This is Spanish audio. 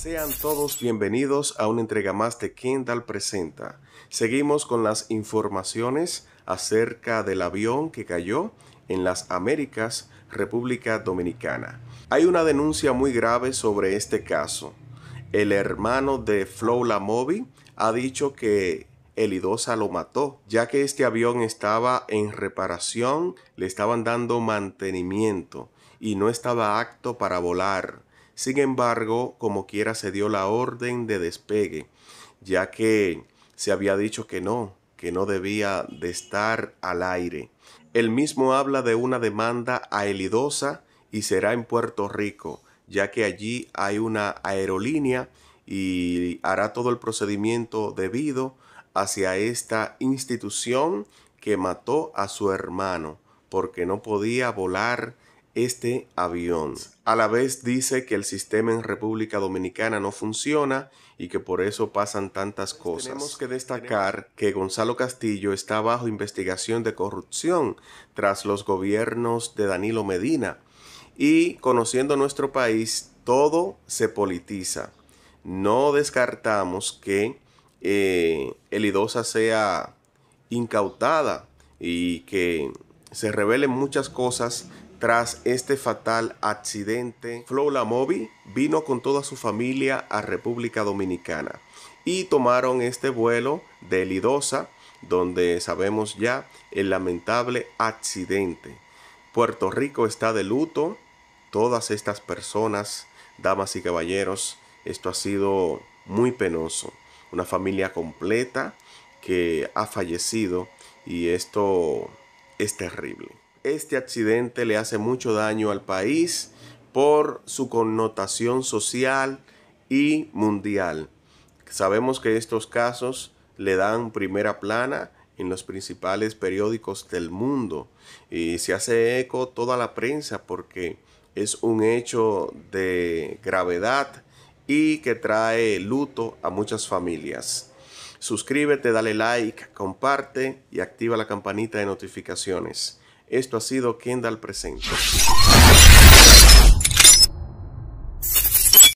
Sean todos bienvenidos a una entrega más de Kendall Presenta. Seguimos con las informaciones acerca del avión que cayó en las Américas, República Dominicana. Hay una denuncia muy grave sobre este caso. El hermano de Flow Lamobi ha dicho que el idosa lo mató, ya que este avión estaba en reparación, le estaban dando mantenimiento y no estaba apto para volar. Sin embargo, como quiera se dio la orden de despegue, ya que se había dicho que no, que no debía de estar al aire. El mismo habla de una demanda a Elidosa y será en Puerto Rico, ya que allí hay una aerolínea y hará todo el procedimiento debido hacia esta institución que mató a su hermano porque no podía volar este avión. A la vez dice que el sistema en República Dominicana no funciona y que por eso pasan tantas pues cosas. Tenemos que destacar que Gonzalo Castillo está bajo investigación de corrupción tras los gobiernos de Danilo Medina y conociendo nuestro país todo se politiza. No descartamos que eh, el idosa sea incautada y que se revelen muchas cosas tras este fatal accidente, Flo Moby vino con toda su familia a República Dominicana y tomaron este vuelo de Lidosa, donde sabemos ya el lamentable accidente. Puerto Rico está de luto, todas estas personas, damas y caballeros, esto ha sido muy penoso. Una familia completa que ha fallecido y esto es terrible este accidente le hace mucho daño al país por su connotación social y mundial. Sabemos que estos casos le dan primera plana en los principales periódicos del mundo y se hace eco toda la prensa porque es un hecho de gravedad y que trae luto a muchas familias. Suscríbete, dale like, comparte y activa la campanita de notificaciones. Esto ha sido Kendall Presente.